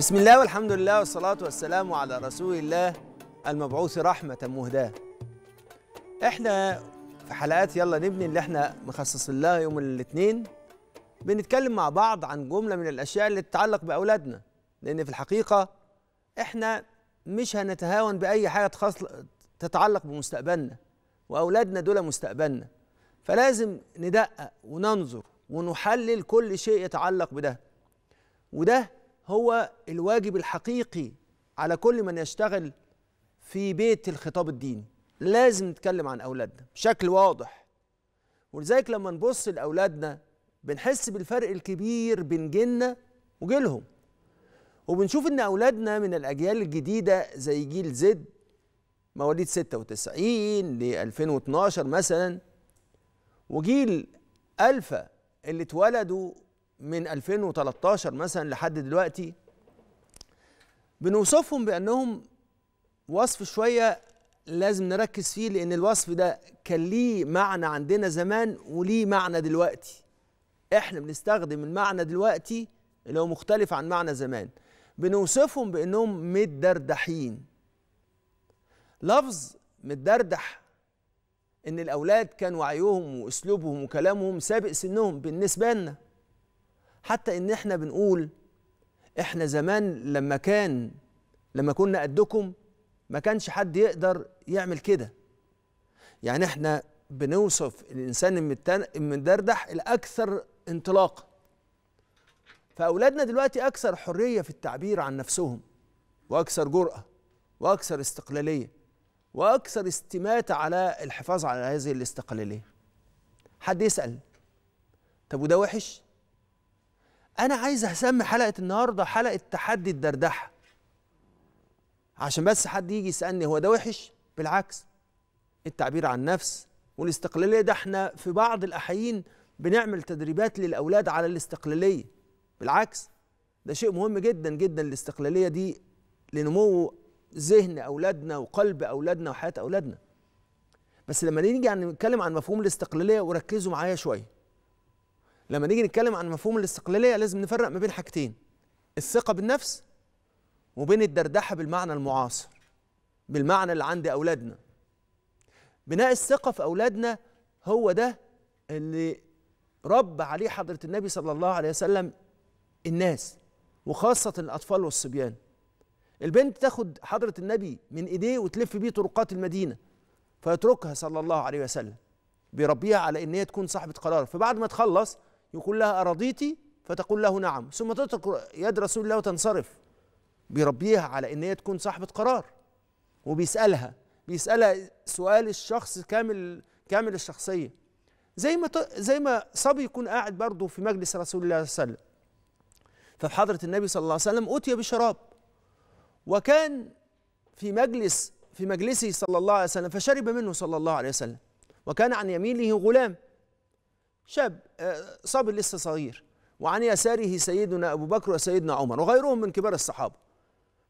بسم الله والحمد لله والصلاة والسلام على رسول الله المبعوث رحمة مهداة احنا في حلقات يلا نبني اللي احنا مخصصين لها يوم الاثنين بنتكلم مع بعض عن جملة من الأشياء اللي تتعلق بأولادنا لأن في الحقيقة احنا مش هنتهاون بأي حاجة تتعلق بمستقبلنا وأولادنا دول مستقبلنا فلازم ندقق وننظر ونحلل كل شيء يتعلق بده وده هو الواجب الحقيقي على كل من يشتغل في بيت الخطاب الديني لازم نتكلم عن أولادنا بشكل واضح ولذلك لما نبص لأولادنا بنحس بالفرق الكبير بين جيلنا وجيلهم وبنشوف ان اولادنا من الاجيال الجديده زي جيل زد مواليد 96 ل 2012 مثلا وجيل الفا اللي اتولدوا من 2013 مثلا لحد دلوقتي بنوصفهم بانهم وصف شويه لازم نركز فيه لان الوصف ده كان ليه معنى عندنا زمان وليه معنى دلوقتي احنا بنستخدم المعنى دلوقتي اللي هو مختلف عن معنى زمان بنوصفهم بانهم متدردحين لفظ متدردح ان الاولاد كان وعيهم واسلوبهم وكلامهم سابق سنهم بالنسبه لنا حتى ان احنا بنقول احنا زمان لما كان لما كنا قدكم ما كانش حد يقدر يعمل كده يعني احنا بنوصف الانسان المدردح الاكثر انطلاقا فاولادنا دلوقتي اكثر حريه في التعبير عن نفسهم واكثر جراه واكثر استقلاليه واكثر استماته على الحفاظ على هذه الاستقلاليه حد يسال طب وده وحش انا عايز اسمي حلقه النهارده حلقه تحدي الدردحه عشان بس حد يجي يسالني هو ده وحش بالعكس التعبير عن نفس والاستقلاليه ده احنا في بعض الاحيين بنعمل تدريبات للاولاد على الاستقلاليه بالعكس ده شيء مهم جدا جدا الاستقلاليه دي لنمو ذهن اولادنا وقلب اولادنا وحياه اولادنا بس لما نيجي يعني نتكلم عن مفهوم الاستقلاليه وركزوا معايا شويه لما نيجي نتكلم عن مفهوم الاستقلاليه لازم نفرق ما بين حاجتين الثقه بالنفس وبين الدردحه بالمعنى المعاصر بالمعنى اللي عند اولادنا بناء الثقه في اولادنا هو ده اللي رب عليه حضره النبي صلى الله عليه وسلم الناس وخاصه الاطفال والصبيان البنت تاخد حضره النبي من ايديه وتلف بيه طرقات المدينه فيتركها صلى الله عليه وسلم بيربيها على ان هي تكون صاحبه قرار فبعد ما تخلص يقول لها أراضيتي فتقول له نعم ثم تترك يد رسول الله وتنصرف بيربيها على إن هي تكون صاحبة قرار وبيسألها بيسألها سؤال الشخص كامل كامل الشخصية زي ما زي ما صبي يكون قاعد برضه في مجلس رسول الله صلى الله عليه وسلم ففي حضرة النبي صلى الله عليه وسلم أتي بشراب وكان في مجلس في مجلسه صلى الله عليه وسلم فشرب منه صلى الله عليه وسلم وكان عن يمينه غلام شاب آه، صبي لسه صغير وعن يساره سيدنا أبو بكر وسيدنا عمر وغيرهم من كبار الصحابة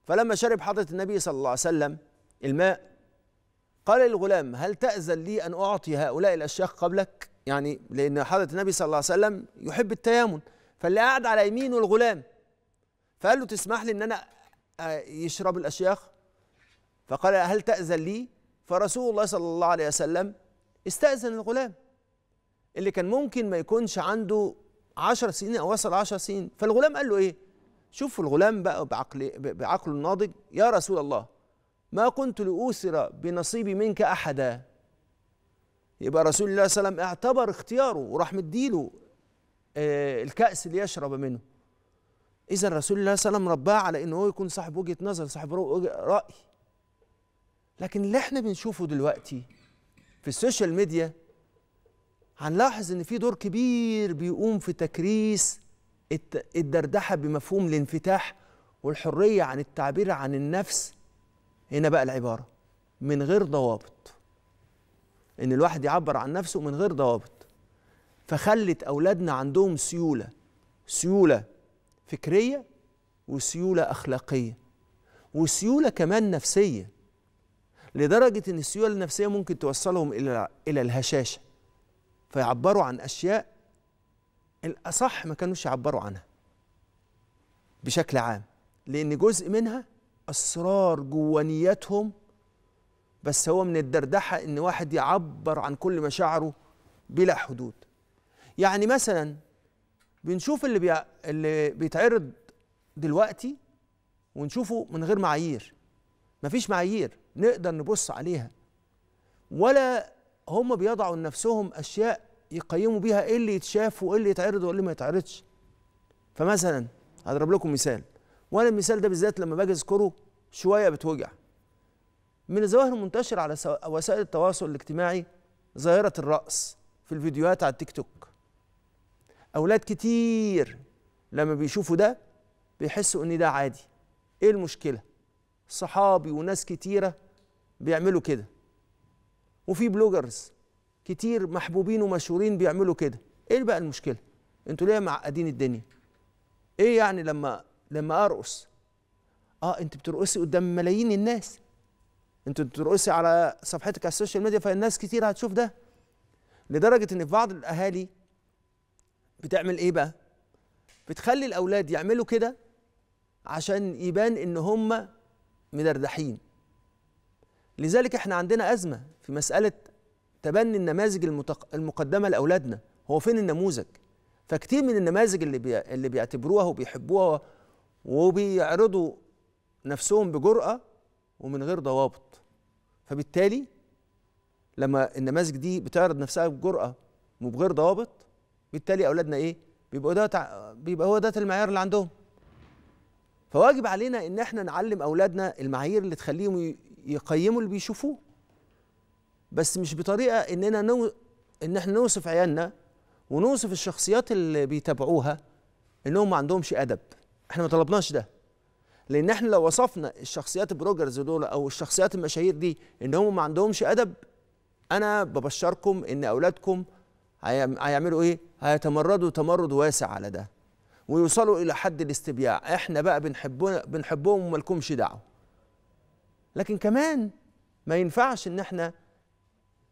فلما شرب حضرة النبي صلى الله عليه وسلم الماء قال للغلام هل تأذن لي أن أعطي هؤلاء الأشياخ قبلك يعني لأن حضرة النبي صلى الله عليه وسلم يحب التيامن فاللي قاعد على يمينه الغلام فقال له تسمح لي أن أنا آه، يشرب الأشياخ فقال هل تأذن لي فرسول الله صلى الله عليه وسلم استأذن الغلام اللي كان ممكن ما يكونش عنده 10 سنين او وصل 10 سنين فالغلام قال له ايه شوف الغلام بقى بعقل بعقله الناضج يا رسول الله ما كنت لاوثر بنصيبي منك أحدا يبقى رسول الله صلى الله عليه وسلم اعتبر اختياره وراح مديله آه الكأس اللي يشرب منه إذا رسول الله صلى الله عليه وسلم رباه على انه هو يكون صاحب وجهة نظر صاحب رأي لكن اللي احنا بنشوفه دلوقتي في السوشيال ميديا هنلاحظ ان في دور كبير بيقوم في تكريس الدردحه بمفهوم الانفتاح والحريه عن التعبير عن النفس هنا بقى العباره من غير ضوابط ان الواحد يعبر عن نفسه من غير ضوابط فخلت اولادنا عندهم سيوله سيوله فكريه وسيوله اخلاقيه وسيوله كمان نفسيه لدرجه ان السيوله النفسيه ممكن توصلهم الى الى الهشاشه فيعبروا عن أشياء الأصح ما كانوش يعبروا عنها بشكل عام لأن جزء منها أسرار جوانياتهم بس هو من الدردحة إن واحد يعبر عن كل مشاعره بلا حدود يعني مثلا بنشوف اللي, بي... اللي بيتعرض دلوقتي ونشوفه من غير معايير مفيش معايير نقدر نبص عليها ولا هم بيضعوا لنفسهم أشياء يقيموا بيها إيه اللي يتشاف وإيه اللي يتعرض وإيه اللي ما يتعرضش فمثلا هضرب لكم مثال وأنا المثال ده بالذات لما باجي أذكره شوية بتوجع من الظواهر المنتشرة على وسائل التواصل الاجتماعي ظاهرة الرقص في الفيديوهات على التيك توك أولاد كتير لما بيشوفوا ده بيحسوا إن ده عادي إيه المشكلة؟ صحابي وناس كتيرة بيعملوا كده وفي بلوجرز كتير محبوبين ومشهورين بيعملوا كده ايه بقى المشكله انتوا ليه معقدين الدنيا ايه يعني لما لما ارقص اه انت بترقصي قدام ملايين الناس انت بترقصي على صفحتك على السوشيال ميديا فالناس كتير هتشوف ده لدرجه ان في بعض الاهالي بتعمل ايه بقى بتخلي الاولاد يعملوا كده عشان يبان ان هم مدردحين لذلك احنا عندنا ازمه في مسألة تبني النماذج المتق... المقدمة لأولادنا هو فين النموذج فكتير من النماذج اللي بي... اللي بيعتبروها وبيحبوها وبيعرضوا نفسهم بجرأة ومن غير ضوابط فبالتالي لما النماذج دي بتعرض نفسها بجرأة وبغير ضوابط بالتالي أولادنا إيه بيبقى ده تع... بيبقى هو ده المعيار اللي عندهم فواجب علينا ان احنا نعلم اولادنا المعايير اللي تخليهم يقيموا اللي بيشوفوه بس مش بطريقه اننا نو ان احنا نوصف عيالنا ونوصف الشخصيات اللي بيتابعوها انهم ما عندهمش ادب احنا ما طلبناش ده لان احنا لو وصفنا الشخصيات البروجرز دول او الشخصيات المشاهير دي انهم ما عندهمش ادب انا ببشركم ان اولادكم هيعملوا ايه هيتمردوا تمرد واسع على ده ويوصلوا الى حد الاستبياع احنا بقى بنحبنا بنحبهم ومالكمش دعوه لكن كمان ما ينفعش ان احنا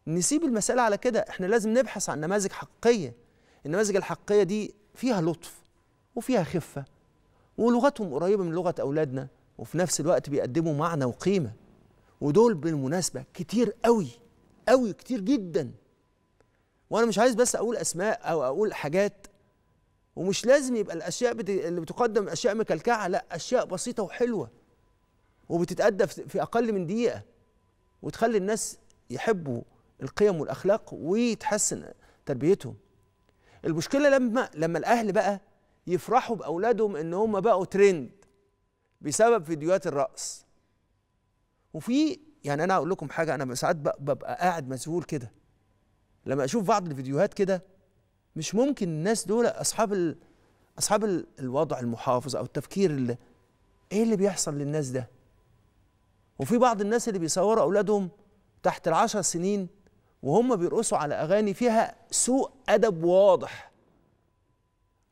نسيب المسألة على كده احنا لازم نبحث عن نماذج حقيقية النماذج الحقيقية دي فيها لطف وفيها خفة ولغتهم قريبة من لغة أولادنا وفي نفس الوقت بيقدموا معنى وقيمة ودول بالمناسبة كتير قوي قوي كتير جدا وأنا مش عايز بس أقول أسماء أو أقول حاجات ومش لازم يبقى الأشياء بت... اللي بتقدم أشياء مكلكعة لا أشياء بسيطة وحلوة وبتتأدى في أقل من دقيقة وتخلي الناس يحبوا القيم والاخلاق ويتحسن تربيتهم المشكله لما لما الاهل بقى يفرحوا باولادهم ان هم بقوا ترند بسبب فيديوهات الرقص وفي يعني انا اقول لكم حاجه انا ساعات ببقى قاعد مسؤول كده لما اشوف بعض الفيديوهات كده مش ممكن الناس دول اصحاب ال... اصحاب ال... الوضع المحافظ او التفكير اللي ايه اللي بيحصل للناس ده وفي بعض الناس اللي بيصوروا اولادهم تحت العشر سنين وهم بيرقصوا على اغاني فيها سوء ادب واضح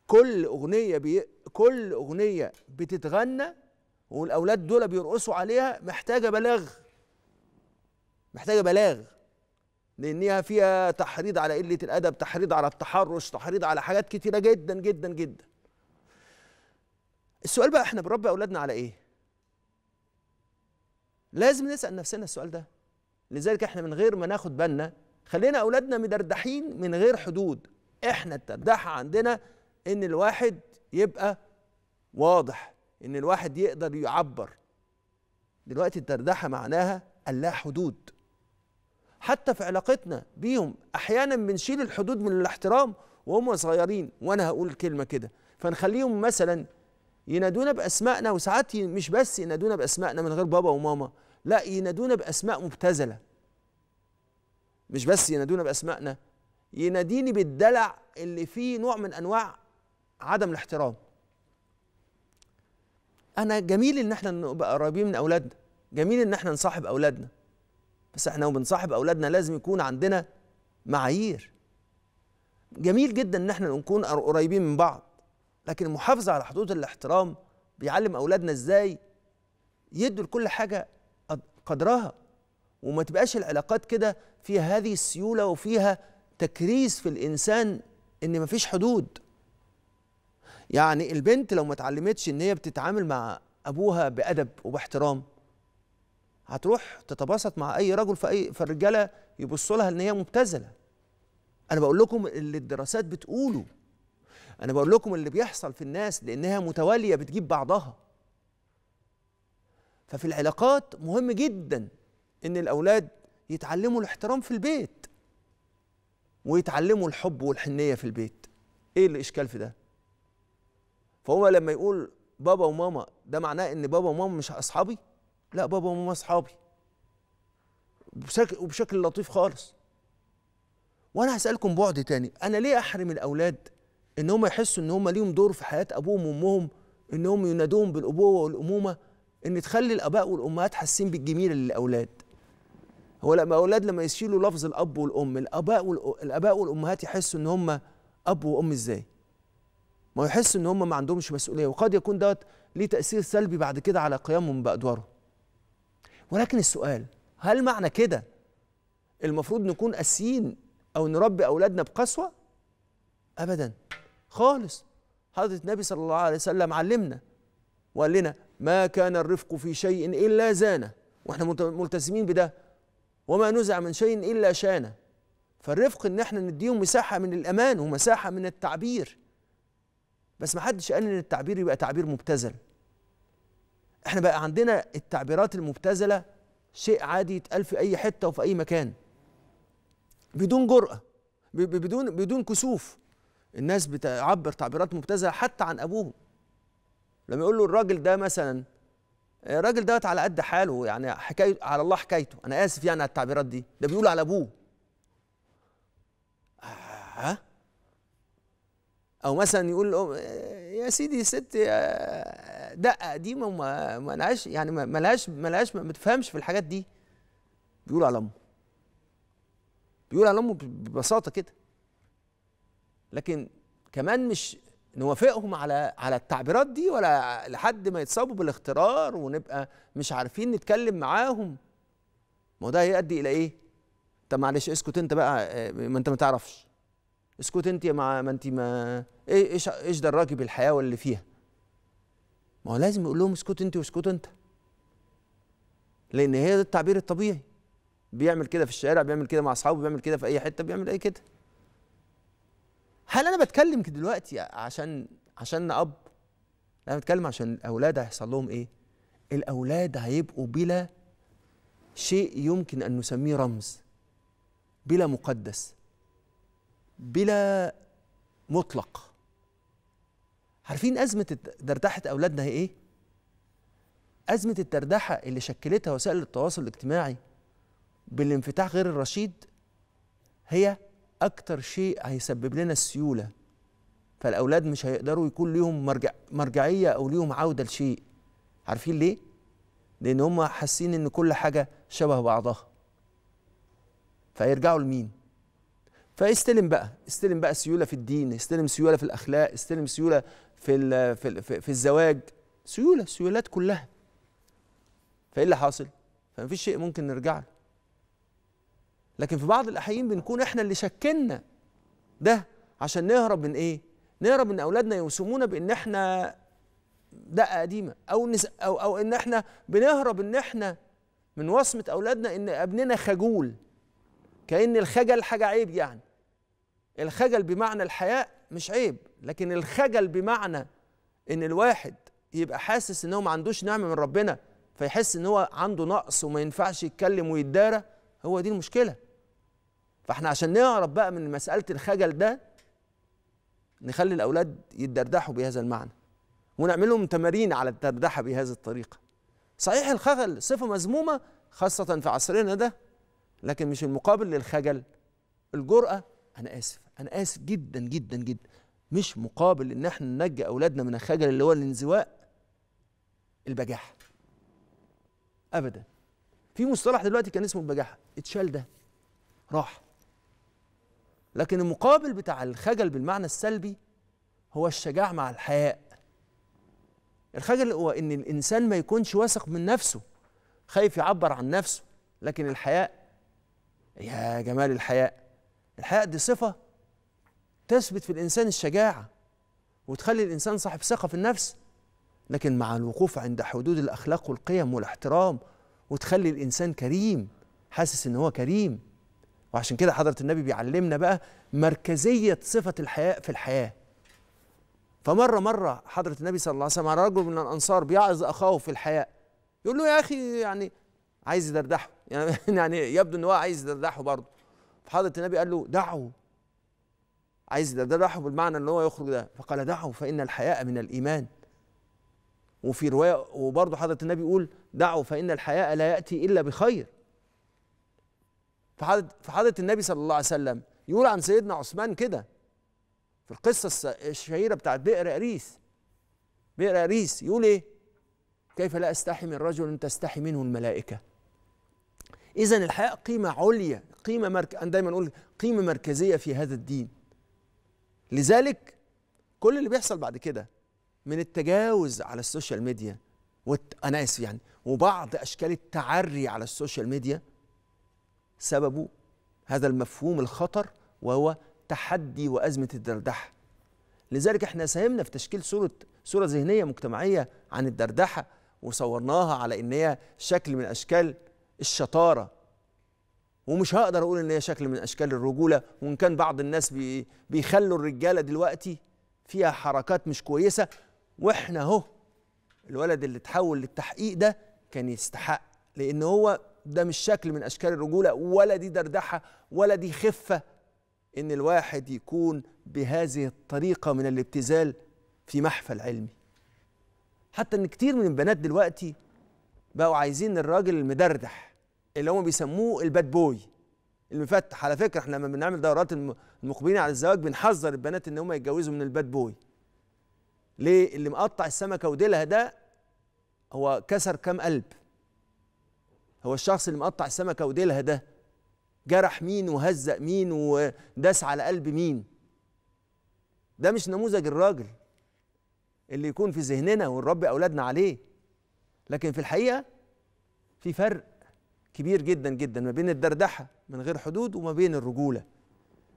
كل اغنيه بي... كل اغنيه بتتغنى والاولاد دول بيرقصوا عليها محتاجه بلاغ محتاجه بلاغ لانها فيها تحريض على قله الادب تحريض على التحرش تحريض على حاجات كتيره جدا جدا جدا السؤال بقى احنا بنربي اولادنا على ايه لازم نسال نفسنا السؤال ده لذلك احنا من غير ما ناخد بالنا خلينا اولادنا مدردحين من غير حدود احنا التردحه عندنا ان الواحد يبقى واضح ان الواحد يقدر يعبر دلوقتي الدردحه معناها اللا حدود حتى في علاقتنا بيهم احيانا بنشيل الحدود من الاحترام وهم صغيرين وانا هقول كلمه كده فنخليهم مثلا ينادونا باسمائنا وساعات مش بس ينادونا باسمائنا من غير بابا وماما لا ينادونا بأسماء مبتذلة مش بس ينادونا بأسمائنا يناديني بالدلع اللي فيه نوع من أنواع عدم الاحترام أنا جميل إن احنا نبقى قريبين من أولادنا جميل إن احنا نصاحب أولادنا بس احنا وبنصاحب أولادنا لازم يكون عندنا معايير جميل جدا إن احنا نكون قريبين من بعض لكن المحافظة على حدود الاحترام بيعلم أولادنا إزاي يدوا لكل حاجة قدرها وما تبقاش العلاقات كده فيها هذه السيوله وفيها تكريس في الانسان ان مفيش حدود يعني البنت لو ما اتعلمتش ان هي بتتعامل مع ابوها بادب وباحترام هتروح تتباسط مع اي رجل في اي فالرجاله يبصوا لها ان هي مبتذله انا بقول لكم اللي الدراسات بتقوله انا بقول لكم اللي بيحصل في الناس لانها متواليه بتجيب بعضها ففي العلاقات مهم جدا ان الاولاد يتعلموا الاحترام في البيت ويتعلموا الحب والحنيه في البيت ايه الاشكال في ده فهو لما يقول بابا وماما ده معناه ان بابا وماما مش اصحابي لا بابا وماما اصحابي وبشكل, وبشكل لطيف خالص وانا هسالكم بعد تاني انا ليه احرم الاولاد ان هم يحسوا ان هم ليهم دور في حياه ابوهم وامهم ان هم ينادوهم بالابوه والامومه ان تخلي الاباء والامهات حاسين بالجميل للاولاد هو لما اولاد لما يشيلوا لفظ الاب والام الاباء الاباء والامهات يحسوا ان هم اب وام ازاي ما يحسوا ان هم ما عندهمش مسؤوليه وقد يكون دوت ليه تاثير سلبي بعد كده على قيامهم بادوارهم ولكن السؤال هل معنى كده المفروض نكون قاسيين او نربي اولادنا بقسوه ابدا خالص حضره النبي صلى الله عليه وسلم علمنا وقال لنا ما كان الرفق في شيء إلا زانه واحنا ملتزمين بده وما نزع من شيء إلا شانه فالرفق ان احنا نديهم مساحة من الأمان ومساحة من التعبير بس ما حدش قال ان التعبير يبقى تعبير مبتذل احنا بقى عندنا التعبيرات المبتذلة شيء عادي يتقال في أي حتة وفي أي مكان بدون جرأة بدون بدون كسوف الناس بتعبر تعبيرات مبتذله حتى عن ابوهم لما يقول له الراجل ده مثلا الراجل دوت على قد حاله يعني حكاية على الله حكايته انا اسف يعني على التعبيرات دي ده بيقول على ابوه ها آه؟ او مثلا يقول له يا سيدي ست دقه قديمه ما لهاش يعني ما لهاش ما بتفهمش في الحاجات دي بيقول على امه بيقول على امه ببساطه كده لكن كمان مش نوافقهم على على التعبيرات دي ولا لحد ما يتصابوا بالاخترار ونبقى مش عارفين نتكلم معاهم ما ده هيؤدي الى ايه طب معلش اسكت انت بقى آه، ما انت ما تعرفش اسكت انت ما ما انت ما ايه ايش ايش دراكي بالحياه واللي فيها ما هو لازم يقول لهم اسكت انت واسكت انت لان هي ده التعبير الطبيعي بيعمل كده في الشارع بيعمل كده مع اصحابه بيعمل كده في اي حته بيعمل اي كده هل انا بتكلم دلوقتي عشان عشان اب انا بتكلم عشان الاولاد هيحصل لهم ايه الاولاد هيبقوا بلا شيء يمكن ان نسميه رمز بلا مقدس بلا مطلق عارفين أزمة دردحة أولادنا هي إيه؟ أزمة الدردحة اللي شكلتها وسائل التواصل الاجتماعي بالانفتاح غير الرشيد هي اكتر شيء هيسبب لنا السيوله فالاولاد مش هيقدروا يكون ليهم مرجع مرجعيه او ليهم عوده لشيء عارفين ليه لان هم حاسين ان كل حاجه شبه بعضها فيرجعوا لمين فاستلم بقى استلم بقى سيوله في الدين استلم سيوله في الاخلاق استلم سيوله في الـ في, الـ في الزواج سيوله سيولات كلها فايه اللي حاصل فمفيش شيء ممكن نرجع له لكن في بعض الأحيان بنكون إحنا اللي شكلنا ده عشان نهرب من إيه؟ نهرب من أولادنا يوسمونا بإن إحنا دقة قديمة أو نس أو أو إن إحنا بنهرب إن إحنا من وصمة أولادنا إن ابننا خجول كأن الخجل حاجة عيب يعني الخجل بمعنى الحياء مش عيب لكن الخجل بمعنى إن الواحد يبقى حاسس إن هو ما عندوش نعمة من ربنا فيحس إن هو عنده نقص وما ينفعش يتكلم ويتدارى هو دي المشكله فاحنا عشان نعرف بقى من مساله الخجل ده نخلي الاولاد يتدردحوا بهذا المعنى ونعمل لهم تمارين على الدردحه بهذه الطريقه صحيح الخجل صفه مذمومه خاصه في عصرنا ده لكن مش المقابل للخجل الجراه انا اسف انا اسف جدا جدا جدا مش مقابل ان احنا ننجي اولادنا من الخجل اللي هو الانزواء البجاحه ابدا في مصطلح دلوقتي كان اسمه البجاحه اتشال ده راح لكن المقابل بتاع الخجل بالمعنى السلبي هو الشجاع مع الحياء الخجل هو ان الانسان ما يكونش واثق من نفسه خايف يعبر عن نفسه لكن الحياء يا جمال الحياء الحياء دي صفه تثبت في الانسان الشجاعه وتخلي الانسان صاحب ثقه في النفس لكن مع الوقوف عند حدود الاخلاق والقيم والاحترام وتخلي الانسان كريم حاسس ان هو كريم وعشان كده حضرة النبي بيعلمنا بقى مركزية صفة الحياء في الحياة فمرة مرة حضرة النبي صلى الله عليه وسلم على رجل من الأنصار بيعظ أخاه في الحياء يقول له يا أخي يعني عايز يدردحه يعني, يعني يبدو إن هو عايز يدردحه برضه فحضرة النبي قال له دعه عايز يدردحه بالمعنى اللي هو يخرج ده فقال دعه فإن الحياء من الإيمان وفي رواية وبرضه حضرة النبي يقول دعه فإن الحياء لا يأتي إلا بخير في حضرة النبي صلى الله عليه وسلم يقول عن سيدنا عثمان كده في القصة الشهيرة بتاعت بئر أريس بئر أريس يقول إيه؟ كيف لا أستحي من رجل تستحي منه الملائكة إذا الحياة قيمة عليا قيمة مرك... أنا دايما أقول قيمة مركزية في هذا الدين لذلك كل اللي بيحصل بعد كده من التجاوز على السوشيال ميديا وت... أنا آسف يعني وبعض أشكال التعري على السوشيال ميديا سببه هذا المفهوم الخطر وهو تحدي وأزمة الدردحة لذلك احنا ساهمنا في تشكيل صورة صورة ذهنية مجتمعية عن الدردحة وصورناها على ان هي شكل من اشكال الشطارة ومش هقدر اقول ان هي شكل من اشكال الرجولة وان كان بعض الناس بي بيخلوا الرجالة دلوقتي فيها حركات مش كويسة واحنا اهو الولد اللي تحول للتحقيق ده كان يستحق لان هو ده مش شكل من اشكال الرجوله ولا دي دردحه ولا دي خفه ان الواحد يكون بهذه الطريقه من الابتذال في محفل علمي حتى ان كتير من البنات دلوقتي بقوا عايزين الراجل المدردح اللي هم بيسموه الباد بوي المفتح على فكره احنا لما بنعمل دورات المقبلين على الزواج بنحذر البنات ان هم يتجوزوا من الباد بوي ليه اللي مقطع السمكه وديلها ده هو كسر كام قلب هو الشخص اللي مقطع السمكه وديلها ده جرح مين وهزق مين وداس على قلب مين ده مش نموذج الراجل اللي يكون في ذهننا ونربي اولادنا عليه لكن في الحقيقه في فرق كبير جدا جدا ما بين الدردحه من غير حدود وما بين الرجوله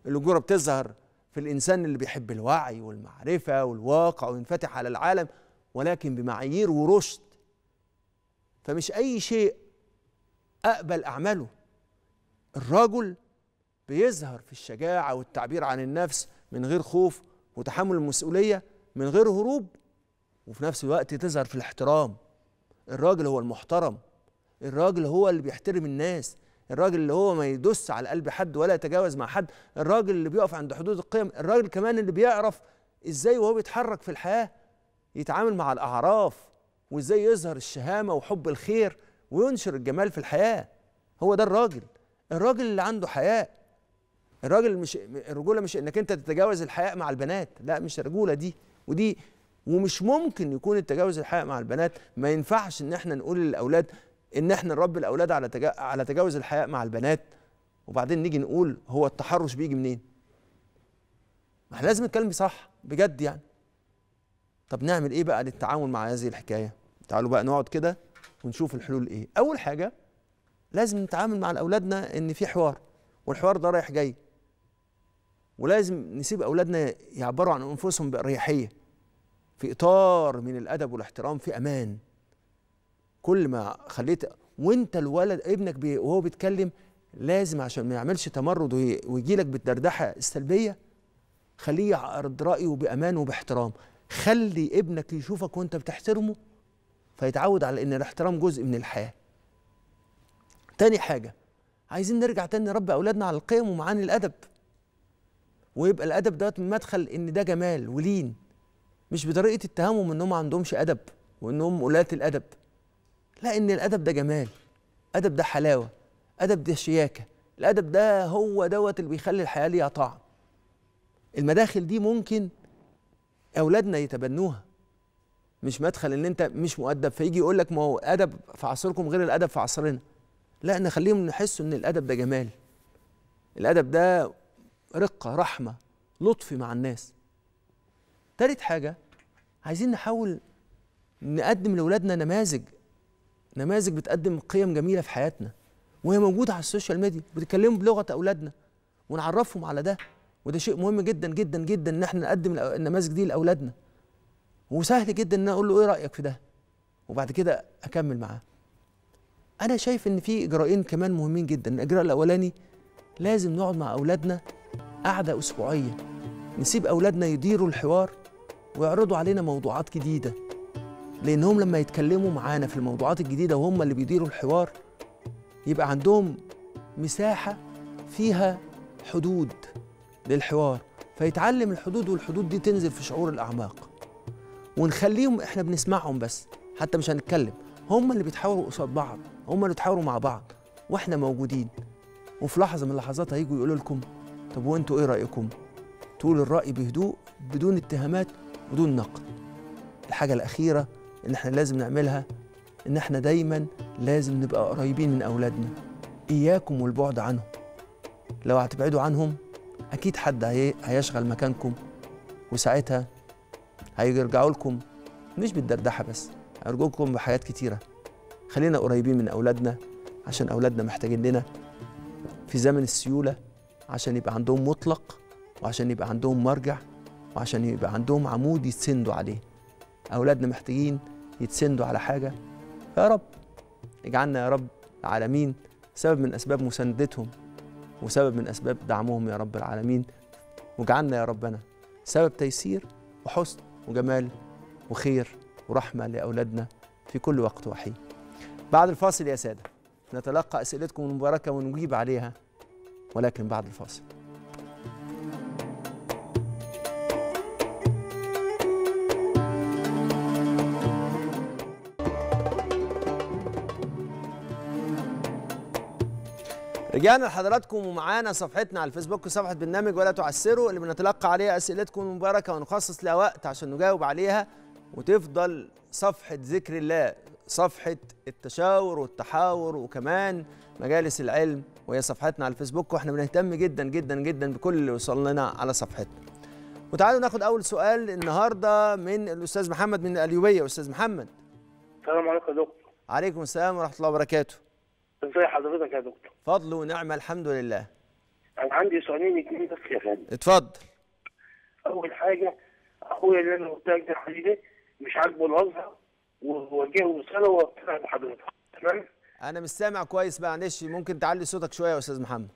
الرجوله بتظهر في الانسان اللي بيحب الوعي والمعرفه والواقع وينفتح على العالم ولكن بمعايير ورشد فمش اي شيء أقبل أعماله الرجل بيظهر في الشجاعة والتعبير عن النفس من غير خوف وتحمل المسؤولية من غير هروب وفي نفس الوقت تظهر في الاحترام الراجل هو المحترم الراجل هو اللي بيحترم الناس الراجل اللي هو ما يدس على قلب حد ولا يتجاوز مع حد الراجل اللي بيقف عند حدود القيم الراجل كمان اللي بيعرف ازاي وهو بيتحرك في الحياة يتعامل مع الأعراف وازاي يظهر الشهامة وحب الخير وينشر الجمال في الحياه هو ده الراجل الراجل اللي عنده حياء الراجل مش الرجوله مش انك انت تتجاوز الحياء مع البنات لا مش الرجوله دي ودي ومش ممكن يكون التجاوز الحياء مع البنات ما ينفعش ان احنا نقول للاولاد ان احنا نربي الاولاد على تجا... على تجاوز الحياء مع البنات وبعدين نيجي نقول هو التحرش بيجي منين ما احنا لازم نتكلم صح بجد يعني طب نعمل ايه بقى للتعامل مع هذه الحكايه تعالوا بقى نقعد كده ونشوف الحلول ايه اول حاجه لازم نتعامل مع اولادنا ان في حوار والحوار ده رايح جاي ولازم نسيب اولادنا يعبروا عن انفسهم باريحيه في اطار من الادب والاحترام في امان كل ما خليت وانت الولد ابنك بي وهو بيتكلم لازم عشان ما يعملش تمرد ويجي لك بالدردحه السلبيه خليه يعرض رايه بامان وباحترام خلي ابنك يشوفك وانت بتحترمه فيتعود على ان الاحترام جزء من الحياه تاني حاجه عايزين نرجع تاني نربي اولادنا على القيم ومعاني الادب ويبقى الادب دوت من مدخل ان ده جمال ولين مش بطريقه اتهامهم انهم ما عندهمش ادب وانهم قلات الادب لا ان الادب ده جمال ادب ده حلاوه ادب ده شياكه الادب ده هو دوت اللي بيخلي الحياه ليها طعم المداخل دي ممكن اولادنا يتبنوها مش مدخل ان انت مش مؤدب فيجي يقول لك ما هو ادب في عصركم غير الادب في عصرنا لا نخليهم يحسوا ان الادب ده جمال الادب ده رقه رحمه لطف مع الناس تالت حاجه عايزين نحاول نقدم لاولادنا نماذج نماذج بتقدم قيم جميله في حياتنا وهي موجوده على السوشيال ميديا بتتكلموا بلغه اولادنا ونعرفهم على ده وده شيء مهم جدا جدا جدا ان احنا نقدم النماذج دي لاولادنا وسهل جدا ان اقول له ايه رايك في ده وبعد كده اكمل معاه انا شايف ان في اجراءين كمان مهمين جدا الاجراء الاولاني لازم نقعد مع اولادنا قعده اسبوعيه نسيب اولادنا يديروا الحوار ويعرضوا علينا موضوعات جديده لانهم لما يتكلموا معانا في الموضوعات الجديده وهم اللي بيديروا الحوار يبقى عندهم مساحه فيها حدود للحوار فيتعلم الحدود والحدود دي تنزل في شعور الاعماق ونخليهم احنا بنسمعهم بس حتى مش هنتكلم هم اللي بيتحاوروا قصاد بعض هم اللي بيتحاوروا مع بعض واحنا موجودين وفي لحظه من اللحظات هيجوا يقولوا لكم طب وانتوا ايه رايكم تقول الراي بهدوء بدون اتهامات بدون نقد الحاجه الاخيره ان احنا لازم نعملها ان احنا دايما لازم نبقى قريبين من اولادنا اياكم والبعد عنهم لو هتبعدوا عنهم اكيد حد هيشغل مكانكم وساعتها هيرجعوا لكم مش بالدردحه بس هيرجعوا لكم بحاجات كتيره خلينا قريبين من اولادنا عشان اولادنا محتاجين لنا في زمن السيوله عشان يبقى عندهم مطلق وعشان يبقى عندهم مرجع وعشان يبقى عندهم عمود يتسندوا عليه اولادنا محتاجين يتسندوا على حاجه يا رب اجعلنا يا رب العالمين سبب من اسباب مساندتهم وسبب من اسباب دعمهم يا رب العالمين واجعلنا يا ربنا سبب تيسير وحسن وجمال وخير ورحمة لأولادنا في كل وقت وحين بعد الفاصل يا سادة نتلقى أسئلتكم المباركة ونجيب عليها ولكن بعد الفاصل رجعنا لحضراتكم ومعانا صفحتنا على الفيسبوك صفحه برنامج ولا تعسروا اللي بنتلقى عليها اسئلتكم المباركه ونخصص لها وقت عشان نجاوب عليها وتفضل صفحه ذكر الله صفحه التشاور والتحاور وكمان مجالس العلم وهي صفحتنا على الفيسبوك واحنا بنهتم جدا جدا جدا بكل اللي وصل لنا على صفحتنا وتعالوا ناخد اول سؤال النهارده من الاستاذ محمد من القليوبيه استاذ محمد السلام عليكم يا دكتور عليكم السلام ورحمه الله وبركاته ازي حضرتك يا دكتور فضل ونعمه الحمد لله انا عندي سؤالين اتنين بس يا فندم اتفضل اول حاجه اخويا اللي انا قلت لك ده حبيبي مش عاجبه الازهر وواجهه رساله وقتها بحضرتك تمام انا مش سامع كويس معلش ممكن تعلي صوتك شويه يا استاذ محمد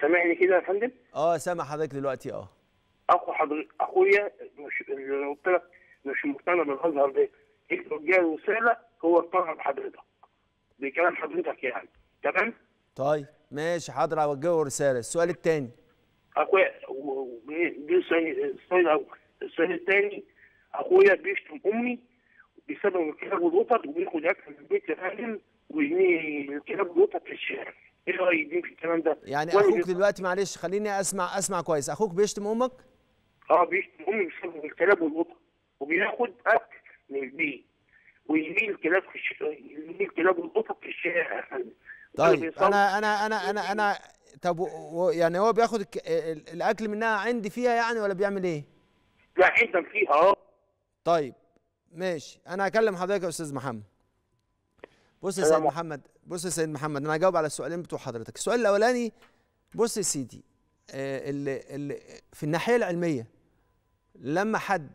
سامعني كده يا فندم اه سامع حضرتك دلوقتي اه اخو حضرتك اخويا مش اللي قلت لك مش مقتنع بالازهر ده جه وجهه رساله هو اقتنع بحضرتك بكلام حضرتك يعني تمام طيب ماشي حاضر اوجهه رساله السؤال الثاني اخويا دي السؤال السؤال الثاني اخويا بيشتم امي بسبب الكلاب والقطط وبياخد اكل من بيت الاهل ويرمي الكلاب والقطط في الشارع ايه رايك في الكلام ده يعني اخوك دلوقتي معلش خليني اسمع اسمع كويس اخوك بيشتم امك اه بيشتم امي بسبب الكلاب والقطط وبياخد اكل من البيت ويميل كلاب في الش... يميل كلاب الافق في الشارع طيب انا انا انا انا انا طب و... يعني هو بياخد ك... الاكل منها عندي فيها يعني ولا بيعمل ايه؟ لا عندي فيها اه طيب ماشي انا هكلم حضرتك يا استاذ محمد بص يا سيد محمد بص يا سيد محمد انا هجاوب على السؤالين بتوع حضرتك السؤال الاولاني بص يا سيدي اللي آه، اللي في الناحيه العلميه لما حد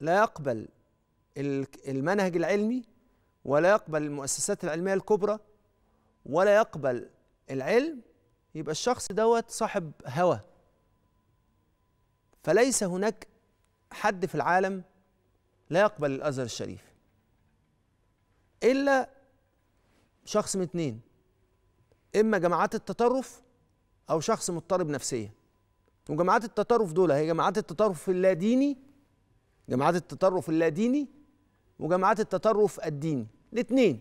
لا يقبل المنهج العلمي ولا يقبل المؤسسات العلميه الكبرى ولا يقبل العلم يبقى الشخص دوت صاحب هوى فليس هناك حد في العالم لا يقبل الازهر الشريف الا شخص من اتنين اما جماعات التطرف او شخص مضطرب نفسيا وجماعات التطرف دول هي جماعات التطرف اللاديني جماعات التطرف اللاديني وجماعات التطرف الديني الاثنين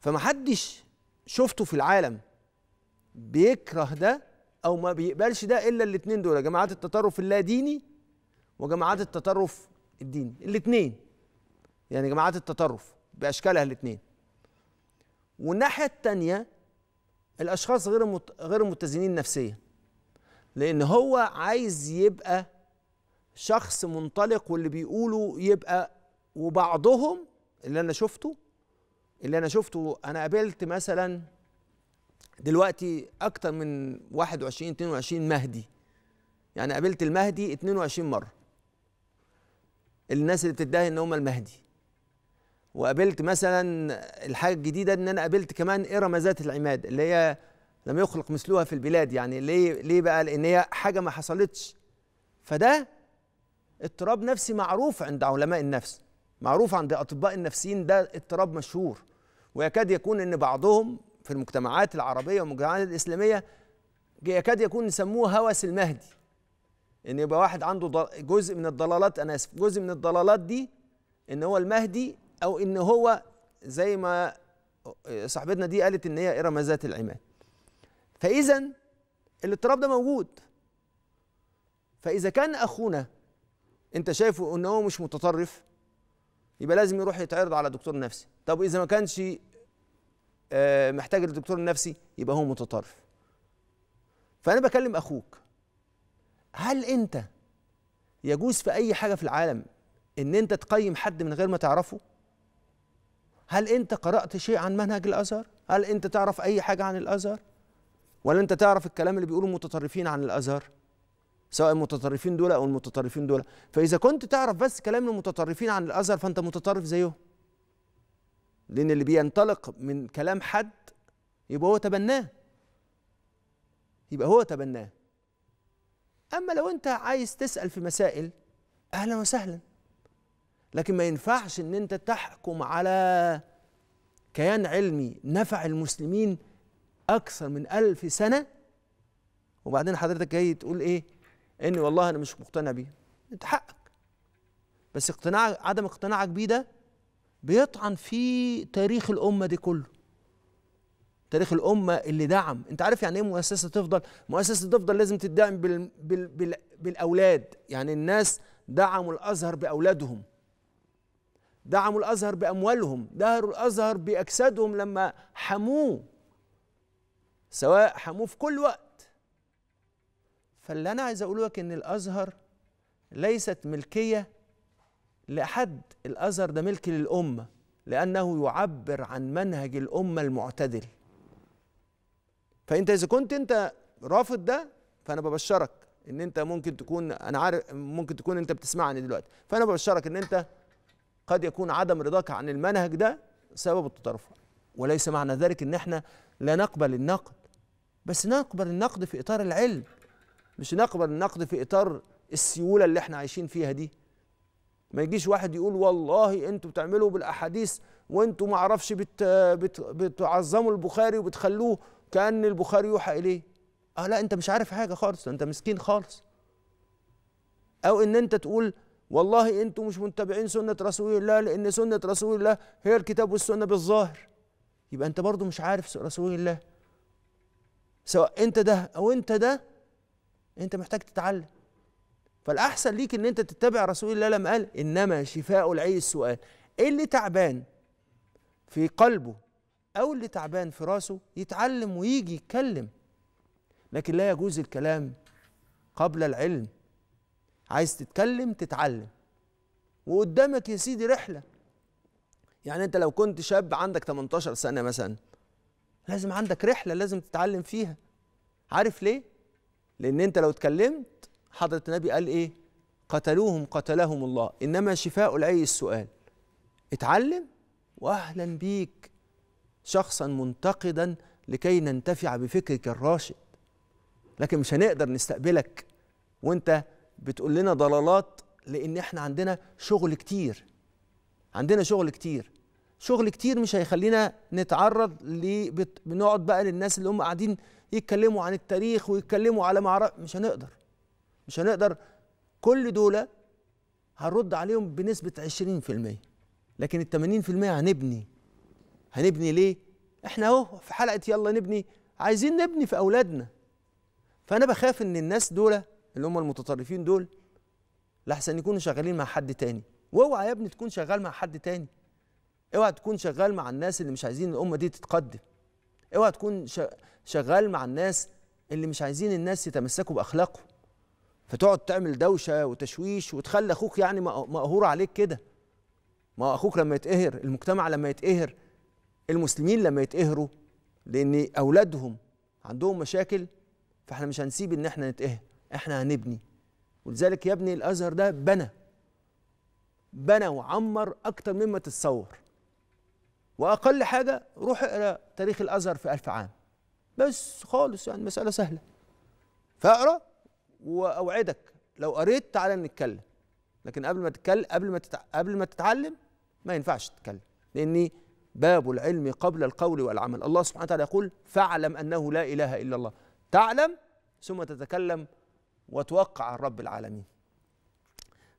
فمحدش شفته في العالم بيكره ده او ما بيقبلش ده الا الاثنين دول جماعات التطرف اللا ديني وجماعات التطرف الديني الاثنين يعني جماعات التطرف باشكالها الاثنين والناحيه الثانيه الاشخاص غير غير متزنين نفسيا لان هو عايز يبقى شخص منطلق واللي بيقوله يبقى وبعضهم اللي انا شفته اللي انا شفته انا قابلت مثلا دلوقتي اكتر من 21 22 مهدي يعني قابلت المهدي 22 مره الناس اللي بتدعي ان هم المهدي وقابلت مثلا الحاجه الجديده ان انا قابلت كمان ارم ذات العماد اللي هي لم يخلق مثلها في البلاد يعني ليه ليه بقى لان هي حاجه ما حصلتش فده اضطراب نفسي معروف عند علماء النفس معروف عند اطباء النفسيين ده اضطراب مشهور ويكاد يكون ان بعضهم في المجتمعات العربيه والمجتمعات الاسلاميه يكاد يكون يسموه هوس المهدي ان يبقى واحد عنده جزء من الضلالات انا اسف جزء من الضلالات دي ان هو المهدي او ان هو زي ما صاحبتنا دي قالت ان هي ارم ذات العماد فاذا الاضطراب ده موجود فاذا كان اخونا انت شايفه ان هو مش متطرف يبقى لازم يروح يتعرض على دكتور نفسي طب اذا ما كانش آه، محتاج لدكتور نفسي يبقى هو متطرف فانا بكلم اخوك هل انت يجوز في اي حاجه في العالم ان انت تقيم حد من غير ما تعرفه هل انت قرات شيء عن منهج الازهر هل انت تعرف اي حاجه عن الازهر ولا انت تعرف الكلام اللي بيقوله المتطرفين عن الازهر سواء المتطرفين دول او المتطرفين دول فاذا كنت تعرف بس كلام المتطرفين عن الازهر فانت متطرف زيهم لان اللي بينطلق من كلام حد يبقى هو تبناه يبقى هو تبناه اما لو انت عايز تسال في مسائل اهلا وسهلا لكن ما ينفعش ان انت تحكم على كيان علمي نفع المسلمين اكثر من ألف سنه وبعدين حضرتك جاي تقول ايه ان والله انا مش مقتنع بيه انت حقك بس اقتناع عدم اقتناعك بيه ده بيطعن في تاريخ الامه دي كله تاريخ الامه اللي دعم انت عارف يعني ايه مؤسسه تفضل مؤسسه تفضل لازم تدعم بال... بال... بال... بالاولاد يعني الناس دعموا الازهر باولادهم دعموا الازهر باموالهم دهروا الازهر باجسادهم لما حموه سواء حموه في كل وقت فاللي انا عايز اقوله لك ان الازهر ليست ملكيه لحد الازهر ده ملك للامه لانه يعبر عن منهج الامه المعتدل فانت اذا كنت انت رافض ده فانا ببشرك ان انت ممكن تكون انا عارف ممكن تكون انت بتسمعني دلوقتي فانا ببشرك ان انت قد يكون عدم رضاك عن المنهج ده سبب التطرف وليس معنى ذلك ان احنا لا نقبل النقد بس نقبل النقد في اطار العلم مش نقبل النقد في اطار السيوله اللي احنا عايشين فيها دي ما يجيش واحد يقول والله انتوا بتعملوا بالاحاديث وانتوا ما اعرفش بت بت بتعظموا البخاري وبتخلوه كان البخاري يوحى اليه اه لا انت مش عارف حاجه خالص انت مسكين خالص او ان انت تقول والله انتوا مش متبعين سنه رسول الله لان سنه رسول الله هي الكتاب والسنه بالظاهر يبقى انت برضو مش عارف رسول الله سواء انت ده او انت ده انت محتاج تتعلم فالاحسن ليك ان انت تتبع رسول الله لما قال انما شفاء العي السؤال إيه اللي تعبان في قلبه او اللي تعبان في راسه يتعلم ويجي يتكلم لكن لا يجوز الكلام قبل العلم عايز تتكلم تتعلم وقدامك يا سيدي رحله يعني انت لو كنت شاب عندك 18 سنه مثلا لازم عندك رحله لازم تتعلم فيها عارف ليه لان انت لو اتكلمت حضره النبي قال ايه قتلوهم قتلهم الله انما شفاء العي السؤال اتعلم واهلا بيك شخصا منتقدا لكي ننتفع بفكرك الراشد لكن مش هنقدر نستقبلك وانت بتقول لنا ضلالات لان احنا عندنا شغل كتير عندنا شغل كتير شغل كتير مش هيخلينا نتعرض ل بنقعد بقى للناس اللي هم قاعدين يتكلموا عن التاريخ ويتكلموا على معرض مش هنقدر مش هنقدر كل دول هنرد عليهم بنسبة 20% لكن ال 80% هنبني هنبني ليه؟ احنا اهو في حلقة يلا نبني عايزين نبني في أولادنا فأنا بخاف إن الناس دول اللي هم المتطرفين دول لحسن يكونوا شغالين مع حد تاني واوعى يا ابني تكون شغال مع حد تاني اوعى تكون شغال مع الناس اللي مش عايزين الامه دي تتقدم اوعى تكون شغال مع الناس اللي مش عايزين الناس يتمسكوا باخلاقهم فتقعد تعمل دوشه وتشويش وتخلي اخوك يعني مقهور عليك كده ما اخوك لما يتقهر المجتمع لما يتقهر المسلمين لما يتقهروا لان اولادهم عندهم مشاكل فاحنا مش هنسيب ان احنا نتقهر احنا هنبني ولذلك يا ابني الازهر ده بنى بنى وعمر اكتر مما تتصور واقل حاجه روح اقرا تاريخ الازهر في ألف عام بس خالص يعني مساله سهله فاقرا واوعدك لو قريت تعالى نتكلم لكن قبل ما تتكلم قبل ما تتع... قبل ما تتعلم ما ينفعش تتكلم لاني باب العلم قبل القول والعمل الله سبحانه وتعالى يقول فاعلم انه لا اله الا الله تعلم ثم تتكلم وتوقع عن رب العالمين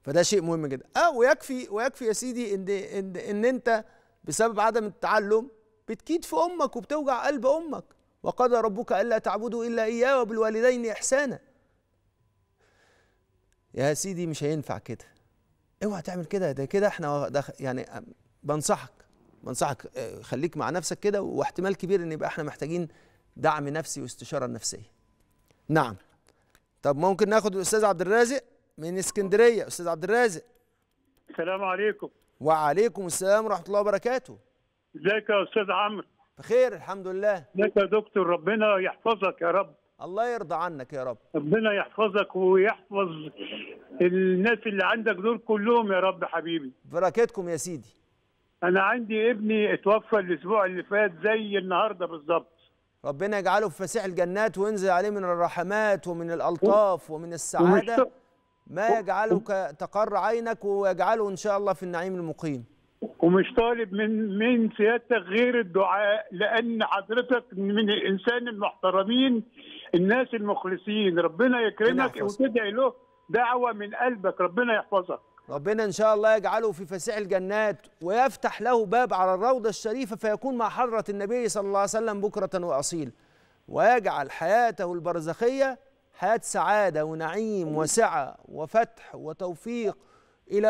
فده شيء مهم جدا اه ويكفي ويكفي يا سيدي ان ان ان انت بسبب عدم التعلم بتكيد في امك وبتوجع قلب امك وقضى ربك الا تعبدوا الا اياه وبالوالدين احسانا يا سيدي مش هينفع كده اوعى تعمل كده ده كده احنا ده يعني بنصحك بنصحك آه، خليك مع نفسك كده واحتمال كبير ان يبقى احنا محتاجين دعم نفسي واستشاره نفسيه نعم طب ممكن ناخد الاستاذ عبد الرازق من اسكندريه استاذ عبد الرازق السلام عليكم وعليكم السلام ورحمه الله وبركاته ازيك يا استاذ عمرو بخير الحمد لله ازيك يا دكتور ربنا يحفظك يا رب الله يرضى عنك يا رب ربنا يحفظك ويحفظ الناس اللي عندك دول كلهم يا رب حبيبي بركاتكم يا سيدي انا عندي ابني اتوفى الاسبوع اللي فات زي النهارده بالظبط ربنا يجعله في فسيح الجنات وينزل عليه من الرحمات ومن الالطاف ومن السعاده ما يجعلك تقر عينك ويجعله إن شاء الله في النعيم المقيم ومش طالب من من سيادتك غير الدعاء لأن حضرتك من الإنسان المحترمين الناس المخلصين ربنا يكرمك وتدعي له دعوة من قلبك ربنا يحفظك ربنا إن شاء الله يجعله في فسيح الجنات ويفتح له باب على الروضة الشريفة فيكون مع حضرة النبي صلى الله عليه وسلم بكرة وأصيل ويجعل حياته البرزخية حياة سعادة ونعيم وسعة وفتح وتوفيق إلى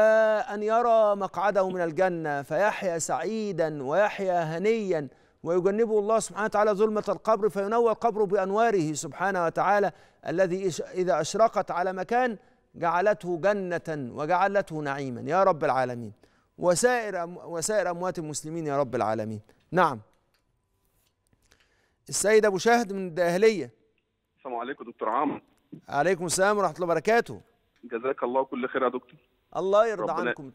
أن يرى مقعده من الجنة فيحيا سعيدا ويحيا هنيا ويجنبه الله سبحانه وتعالى ظلمة القبر فينور قبره بأنواره سبحانه وتعالى الذي إذا أشرقت على مكان جعلته جنة وجعلته نعيما يا رب العالمين وسائر وسائر أموات المسلمين يا رب العالمين نعم السيد أبو شهد من الداهلية السلام عليكم دكتور عمرو عليكم السلام ورحمه الله وبركاته جزاك الله كل خير يا دكتور الله يرضى ربنا... عنكم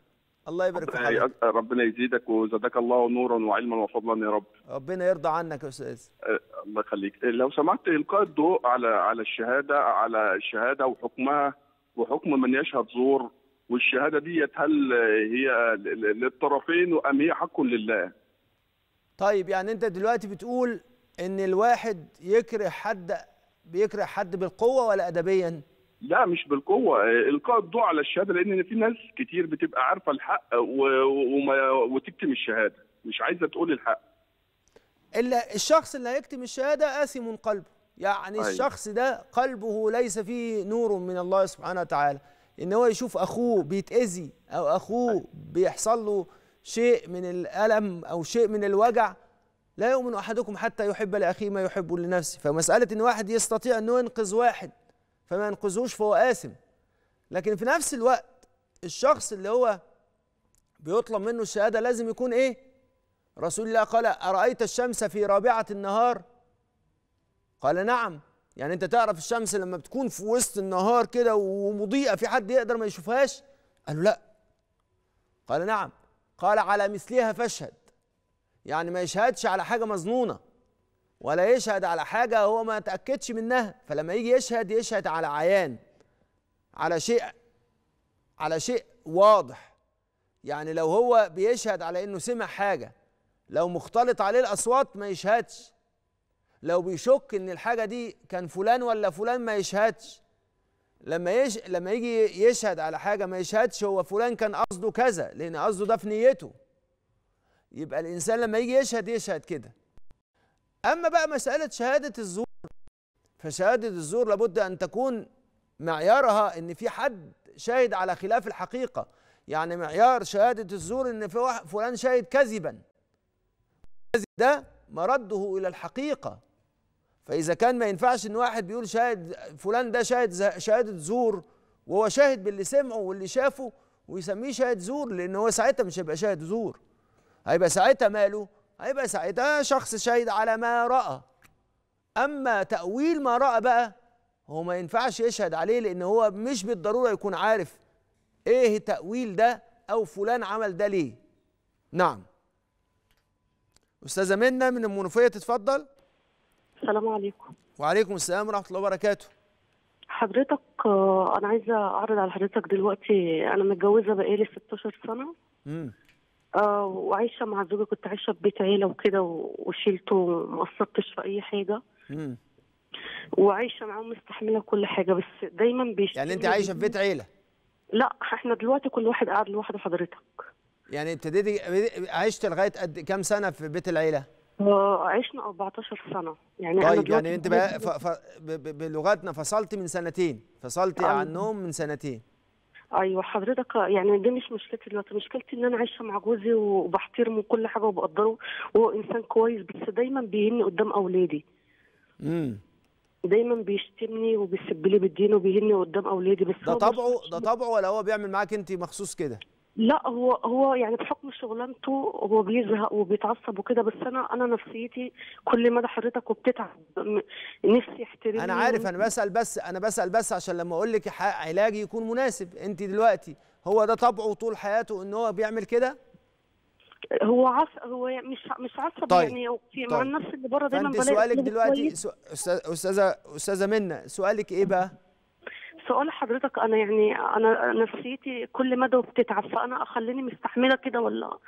الله يبارك في حضرتك ربنا يزيدك وزادك الله نورا وعلما وفضلا يا رب ربنا يرضى عنك يا استاذ آه، الله يخليك آه، لو سمحت القاء الضوء على على الشهاده على الشهاده وحكمها وحكم من يشهد زور والشهاده ديت هل هي للطرفين ام هي حق لله طيب يعني انت دلوقتي بتقول ان الواحد يكره حد بيكره حد بالقوه ولا ادبيا؟ لا مش بالقوه القاء الضوء على الشهاده لان في ناس كتير بتبقى عارفه الحق و... وتكتم الشهاده مش عايزه تقول الحق الا الشخص اللي هيكتم الشهاده قاسم قلبه يعني أيوة. الشخص ده قلبه ليس فيه نور من الله سبحانه وتعالى ان هو يشوف اخوه بيتاذي او اخوه أيوة. بيحصل له شيء من الالم او شيء من الوجع لا يؤمن أحدكم حتى يحب لأخيه ما يحب لنفسه فمسألة إن واحد يستطيع أنه ينقذ واحد فما ينقذوش فهو آثم لكن في نفس الوقت الشخص اللي هو بيطلب منه الشهادة لازم يكون إيه رسول الله قال أرأيت الشمس في رابعة النهار قال نعم يعني أنت تعرف الشمس لما بتكون في وسط النهار كده ومضيئة في حد يقدر ما يشوفهاش قالوا لا قال نعم قال على مثلها فاشهد يعني ما يشهدش على حاجه مظنونه ولا يشهد على حاجه هو ما تاكدش منها فلما يجي يشهد يشهد على عيان على شيء على شيء واضح يعني لو هو بيشهد على انه سمع حاجه لو مختلط عليه الاصوات ما يشهدش لو بيشك ان الحاجه دي كان فلان ولا فلان ما يشهدش لما يش... لما يجي يشهد على حاجه ما يشهدش هو فلان كان قصده كذا لان قصده ده في نيته يبقى الانسان لما يجي يشهد يشهد كده اما بقى مساله شهاده الزور فشهاده الزور لابد ان تكون معيارها ان في حد شاهد على خلاف الحقيقه يعني معيار شهاده الزور ان في فلان شاهد كذبا الكذب ده مرده الى الحقيقه فاذا كان ما ينفعش ان واحد بيقول شاهد فلان ده شاهد شهاده زور وهو شاهد باللي سمعه واللي شافه ويسميه شاهد زور لان هو ساعتها مش هيبقى شاهد زور هيبقى ساعتها ماله هيبقى ساعتها شخص شاهد على ما رأى أما تأويل ما رأى بقى هو ما ينفعش يشهد عليه لأن هو مش بالضرورة يكون عارف إيه التأويل ده أو فلان عمل ده ليه نعم أستاذة منى من المنوفية تتفضل السلام عليكم وعليكم السلام ورحمة الله وبركاته حضرتك آه، أنا عايزة أعرض على حضرتك دلوقتي أنا متجوزة بقالي 16 سنة امم آه وعايشه مع زوجي كنت عايشه في بيت عيله وكده وشيلته وما قصرتش في اي حاجه وعايشه معاهم مستحمله كل حاجه بس دايما بيشتغل يعني انت عايشه في بيت عيله لا احنا دلوقتي كل واحد قاعد لوحده حضرتك يعني ابتديتي عشت لغايه قد كام سنه في بيت العيله آه عشنا 14 سنه يعني طيب يعني انت بقى ف... ف... ب... بلغتنا فصلتي من سنتين فصلتي عنهم عن النوم من سنتين ايوه حضرتك يعني دي مش مشكلتي دلوقتي مشكلتي ان انا عايشه مع جوزي وبحترمه وكل حاجه وبقدره وهو انسان كويس بس دايما بيهني قدام اولادي امم دايما بيشتمني وبيسب لي بالدين وبيهني قدام اولادي بس ده طبعه ده طبعه ولا هو بيعمل معاك انت مخصوص كده لا هو هو يعني بحكم شغلانته هو بيزهق وبيتعصب وكده بس انا انا نفسيتي كل مدى حضرتك وبتتعب نفسي احترمني انا عارف انا بسال بس انا بسال بس عشان لما اقول لك علاجي يكون مناسب انت دلوقتي هو ده طبعه طول حياته ان هو بيعمل كده هو عص هو يعني مش مش عصب طيب. يعني في طيب. مع الناس اللي بره دايما بلاقي سؤالك دلوقتي سؤ... استاذه استاذه منى سؤالك ايه بقى؟ سؤال حضرتك انا يعني انا نفسيتي كل مدى وبتتعب فانا اخليني مستحمله كده ولا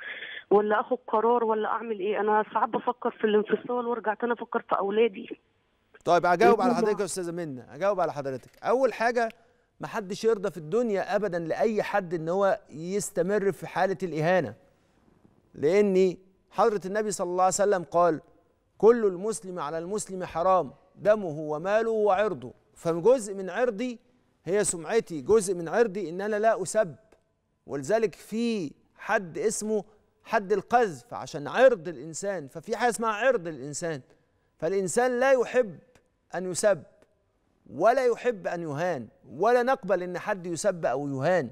ولا اخد قرار ولا اعمل ايه انا ساعات بفكر في الانفصال وارجع تاني افكر في اولادي طيب اجاوب إيه على حضرتك يا استاذه منى اجاوب على حضرتك اول حاجه ما حدش يرضى في الدنيا ابدا لاي حد ان هو يستمر في حاله الاهانه لاني حضره النبي صلى الله عليه وسلم قال كل المسلم على المسلم حرام دمه وماله وعرضه فجزء من عرضي هي سمعتي جزء من عرضي ان انا لا اسب ولذلك في حد اسمه حد القذف عشان عرض الانسان ففي حاجه اسمها عرض الانسان فالانسان لا يحب ان يسب ولا يحب ان يهان ولا نقبل ان حد يسب او يهان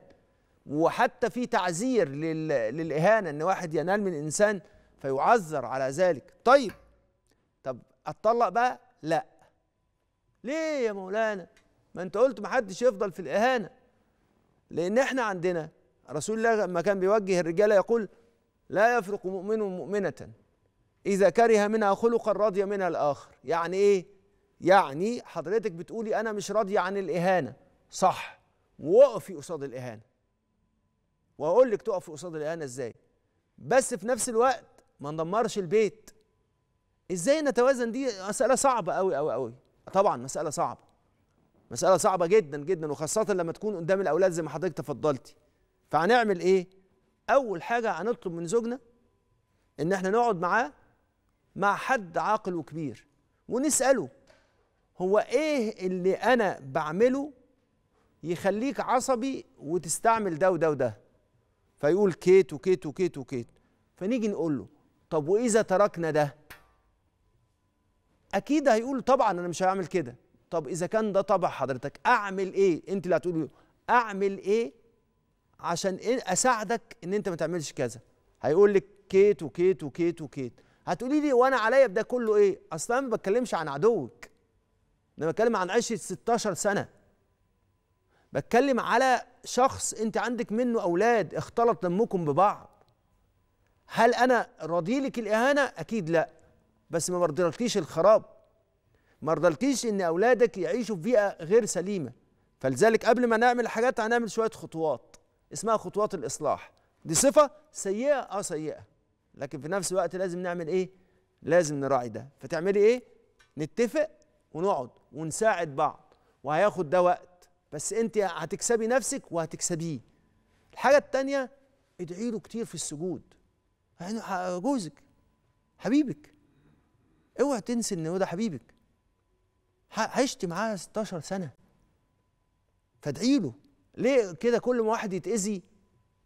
وحتى في تعذير للاهانه ان واحد ينال من انسان فيعذر على ذلك طيب طب اتطلق بقى لا ليه يا مولانا ما انت قلت محدش يفضل في الاهانه لان احنا عندنا رسول الله لما كان بيوجه الرجاله يقول لا يفرق مؤمن مؤمنه اذا كره منها خلقا رضي منها الاخر يعني ايه يعني حضرتك بتقولي إيه؟ انا مش راضيه عن الاهانه صح وقفي قصاد الاهانه واقول لك تقفي قصاد الاهانه ازاي بس في نفس الوقت ما ندمرش البيت ازاي نتوازن دي مساله صعبه قوي قوي قوي طبعا مساله صعبه مساله صعبه جدا جدا وخاصه لما تكون قدام الاولاد زي ما حضرتك تفضلتي فهنعمل ايه اول حاجه هنطلب من زوجنا ان احنا نقعد معاه مع حد عاقل وكبير ونساله هو ايه اللي انا بعمله يخليك عصبي وتستعمل ده وده وده فيقول كيت وكيت وكيت وكيت فنيجي نقول له طب واذا تركنا ده اكيد هيقول طبعا انا مش هعمل كده طب اذا كان ده طبع حضرتك اعمل ايه انت اللي هتقولي اعمل ايه عشان إيه اساعدك ان انت ما تعملش كذا هيقول لك كيت وكيت وكيت وكيت هتقولي لي وانا عليا بده كله ايه اصلا ما بتكلمش عن عدوك انا بتكلم عن عشره 16 سنه بتكلم على شخص انت عندك منه اولاد اختلط دمكم ببعض هل انا راضي لك الاهانه اكيد لا بس ما برضيلكيش الخراب ما رضلكيش ان اولادك يعيشوا في بيئه غير سليمه فلذلك قبل ما نعمل حاجات هنعمل شويه خطوات اسمها خطوات الاصلاح دي صفه سيئه اه سيئه لكن في نفس الوقت لازم نعمل ايه لازم نراعي ده فتعملي ايه نتفق ونقعد ونساعد بعض وهياخد ده وقت بس انت هتكسبي نفسك وهتكسبيه الحاجه الثانيه ادعي له كتير في السجود يعني جوزك حبيبك اوعى تنسي ان هو ده حبيبك عشت معاه 16 سنه فادعي له ليه كده كل ما واحد يتاذي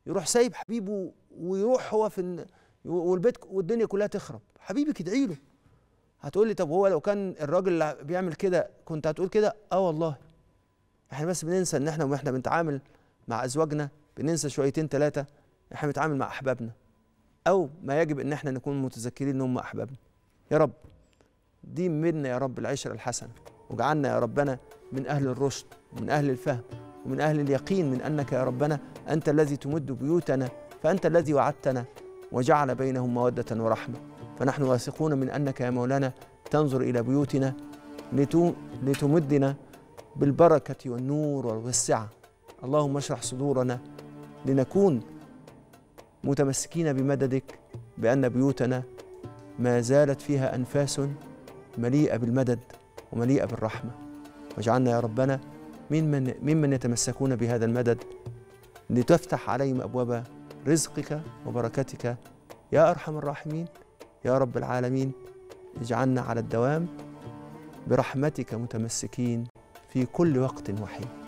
يروح سايب حبيبه ويروح هو في والبيت والدنيا كلها تخرب حبيبك ادعي له هتقول لي طب هو لو كان الراجل اللي بيعمل كده كنت هتقول كده اه والله احنا بس بننسى ان احنا واحنا بنتعامل مع ازواجنا بننسى شويتين ثلاثه احنا بنتعامل مع احبابنا او ما يجب ان احنا نكون متذكرين ان هم احبابنا يا رب دي منا يا رب العشره الحسنه واجعلنا يا ربنا من أهل الرشد ومن أهل الفهم ومن أهل اليقين من أنك يا ربنا أنت الذي تمد بيوتنا فأنت الذي وعدتنا وجعل بينهم مودة ورحمة فنحن واثقون من أنك يا مولانا تنظر إلى بيوتنا لتمدنا بالبركة والنور والوسعة اللهم اشرح صدورنا لنكون متمسكين بمددك بأن بيوتنا ما زالت فيها أنفاس مليئة بالمدد ومليئة بالرحمة واجعلنا يا ربنا ممن ممن يتمسكون بهذا المدد لتفتح عليهم أبواب رزقك وبركتك يا أرحم الراحمين يا رب العالمين اجعلنا على الدوام برحمتك متمسكين في كل وقت وحين